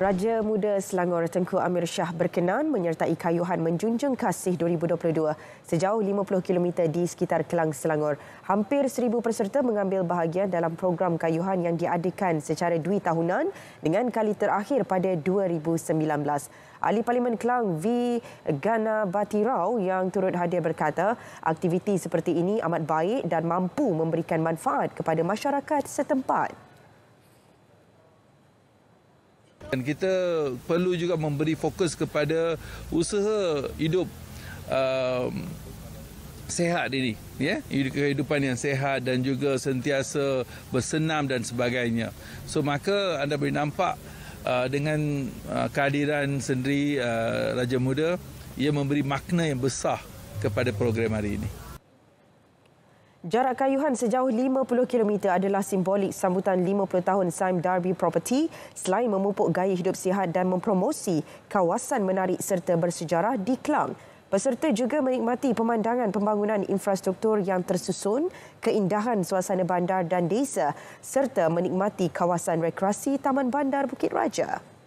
Raja Muda Selangor Tengku Amir Shah berkenan menyertai kayuhan menjunjung kasih 2022 sejauh 50 km di sekitar Kelang Selangor. Hampir 1,000 peserta mengambil bahagian dalam program kayuhan yang diadakan secara dui tahunan dengan kali terakhir pada 2019. Ahli Parlimen Kelang V. Gana Batirau yang turut hadir berkata, aktiviti seperti ini amat baik dan mampu memberikan manfaat kepada masyarakat setempat. Dan kita perlu juga memberi fokus kepada usaha hidup um, sehat ini ya kehidupan yang sehat dan juga sentiasa bersenam dan sebagainya so maka anda boleh nampak uh, dengan uh, kehadiran sendiri uh, raja muda ia memberi makna yang besar kepada program hari ini Jarak kayuhan sejauh 50 km adalah simbolik sambutan 50 tahun Sime Darby Property selain memupuk gaya hidup sihat dan mempromosi kawasan menarik serta bersejarah di Kelang. Peserta juga menikmati pemandangan pembangunan infrastruktur yang tersusun, keindahan suasana bandar dan desa serta menikmati kawasan rekreasi Taman Bandar Bukit Raja.